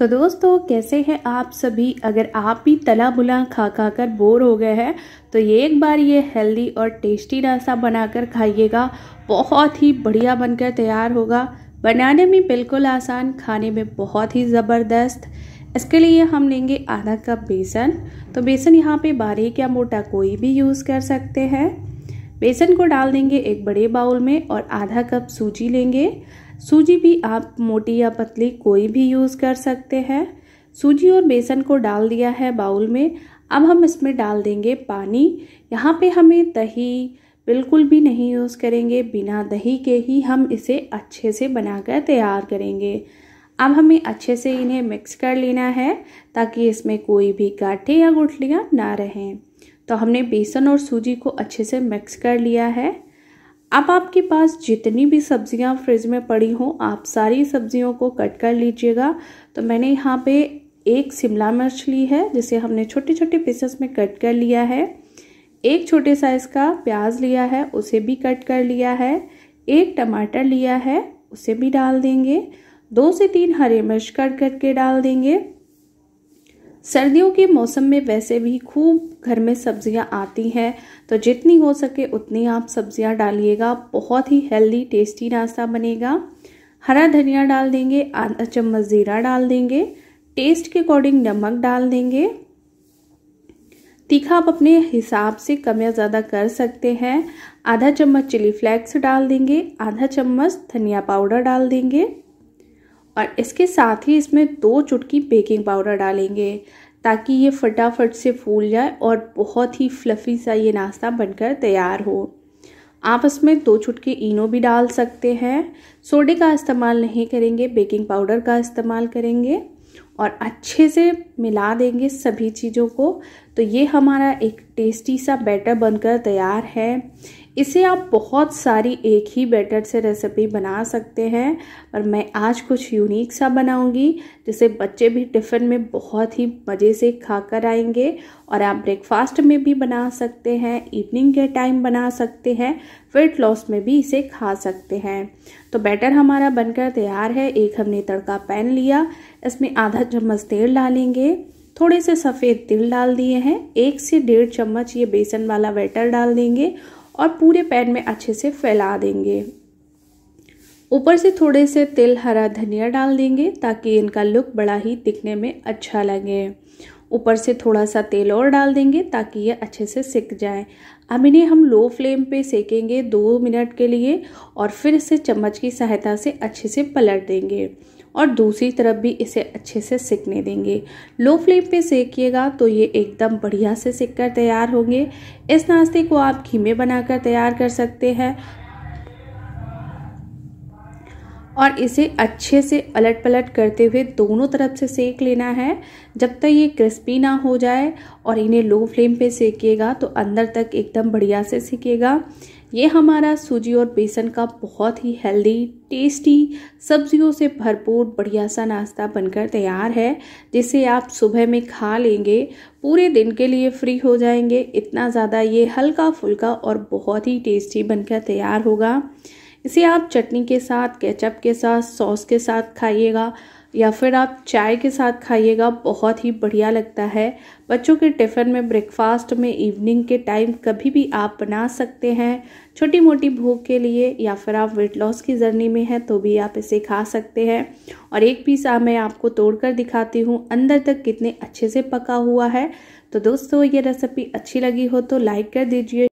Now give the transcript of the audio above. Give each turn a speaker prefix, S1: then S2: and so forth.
S1: तो दोस्तों कैसे हैं आप सभी अगर आप भी तला बुला खा खा कर बोर हो गए हैं तो ये एक बार ये हेल्दी और टेस्टी नाश्ता बनाकर खाइएगा बहुत ही बढ़िया बनकर तैयार होगा बनाने में बिल्कुल आसान खाने में बहुत ही ज़बरदस्त इसके लिए हम लेंगे आधा कप बेसन तो बेसन यहाँ पे बारीक या मोटा कोई भी यूज़ कर सकते हैं बेसन को डाल देंगे एक बड़े बाउल में और आधा कप सूजी लेंगे सूजी भी आप मोटी या पतली कोई भी यूज़ कर सकते हैं सूजी और बेसन को डाल दिया है बाउल में अब हम इसमें डाल देंगे पानी यहाँ पे हमें दही बिल्कुल भी नहीं यूज़ करेंगे बिना दही के ही हम इसे अच्छे से बनाकर तैयार करेंगे अब हमें अच्छे से इन्हें मिक्स कर लेना है ताकि इसमें कोई भी काटे या गुठलियाँ ना रहें तो हमने बेसन और सूजी को अच्छे से मिक्स कर लिया है अब आपके पास जितनी भी सब्जियां फ्रिज में पड़ी हों आप सारी सब्जियों को कट कर लीजिएगा तो मैंने यहाँ पे एक शिमला मिर्च ली है जिसे हमने छोटे छोटे पीसेस में कट कर लिया है एक छोटे साइज़ का प्याज लिया है उसे भी कट कर लिया है एक टमाटर लिया है उसे भी डाल देंगे दो से तीन हरे मिर्च कट करके डाल देंगे सर्दियों के मौसम में वैसे भी खूब घर में सब्जियां आती हैं तो जितनी हो सके उतनी आप सब्जियां डालिएगा बहुत ही हेल्दी टेस्टी नाश्ता बनेगा हरा धनिया डाल देंगे आधा अच्छा चम्मच ज़ीरा डाल देंगे टेस्ट के अकॉर्डिंग नमक डाल देंगे तीखा आप अपने हिसाब से कम या ज़्यादा कर सकते हैं आधा चम्मच चिली फ्लेक्स डाल देंगे आधा चम्मच धनिया पाउडर डाल देंगे और इसके साथ ही इसमें दो चुटकी बेकिंग पाउडर डालेंगे ताकि ये फटाफट से फूल जाए और बहुत ही फ्लफ़ी सा ये नाश्ता बनकर तैयार हो आप इसमें दो चुटकी इनो भी डाल सकते हैं सोडे का इस्तेमाल नहीं करेंगे बेकिंग पाउडर का इस्तेमाल करेंगे और अच्छे से मिला देंगे सभी चीज़ों को तो ये हमारा एक टेस्टी सा बैटर बनकर तैयार है इसे आप बहुत सारी एक ही बैटर से रेसिपी बना सकते हैं पर मैं आज कुछ यूनिक सा बनाऊंगी जिसे बच्चे भी टिफ़िन में बहुत ही मज़े से खा कर आएंगे और आप ब्रेकफास्ट में भी बना सकते हैं इवनिंग के टाइम बना सकते हैं वेट लॉस में भी इसे खा सकते हैं तो बैटर हमारा बनकर तैयार है एक हमने तड़का पैन लिया इसमें आधा चम्मच तेल डालेंगे थोड़े से सफ़ेद तिल डाल दिए हैं एक से डेढ़ चम्मच ये बेसन वाला बैटर डाल देंगे और पूरे पैन में अच्छे से फैला देंगे ऊपर से थोड़े से तिल हरा धनिया डाल देंगे ताकि इनका लुक बड़ा ही दिखने में अच्छा लगे ऊपर से थोड़ा सा तेल और डाल देंगे ताकि ये अच्छे से सिक जाए अब इन्हें हम लो फ्लेम पे सेकेंगे दो मिनट के लिए और फिर इसे चम्मच की सहायता से अच्छे से पलट देंगे और दूसरी तरफ भी इसे अच्छे से सिकने देंगे लो फ्लेम पे सेकिएगा तो ये एकदम बढ़िया से सिक कर तैयार होंगे इस नाश्ते को आप घीमे बनाकर तैयार कर सकते हैं और इसे अच्छे से पलट पलट करते हुए दोनों तरफ से सेक लेना है जब तक ये क्रिस्पी ना हो जाए और इन्हें लो फ्लेम पे सेकेगा तो अंदर तक एकदम बढ़िया से सेकेगा ये हमारा सूजी और बेसन का बहुत ही हेल्दी टेस्टी सब्जियों से भरपूर बढ़िया सा नाश्ता बनकर तैयार है जिसे आप सुबह में खा लेंगे पूरे दिन के लिए फ्री हो जाएंगे इतना ज़्यादा ये हल्का फुल्का और बहुत ही टेस्टी बनकर तैयार होगा इसे आप चटनी के साथ केचप के साथ सॉस के साथ खाइएगा या फिर आप चाय के साथ खाइएगा बहुत ही बढ़िया लगता है बच्चों के टिफ़िन में ब्रेकफास्ट में इवनिंग के टाइम कभी भी आप बना सकते हैं छोटी मोटी भूख के लिए या फिर आप वेट लॉस की जर्नी में हैं तो भी आप इसे खा सकते हैं और एक पीस आप मैं आपको तोड़ कर दिखाती हूँ अंदर तक कितने अच्छे से पका हुआ है तो दोस्तों ये रेसिपी अच्छी लगी हो तो लाइक कर दीजिए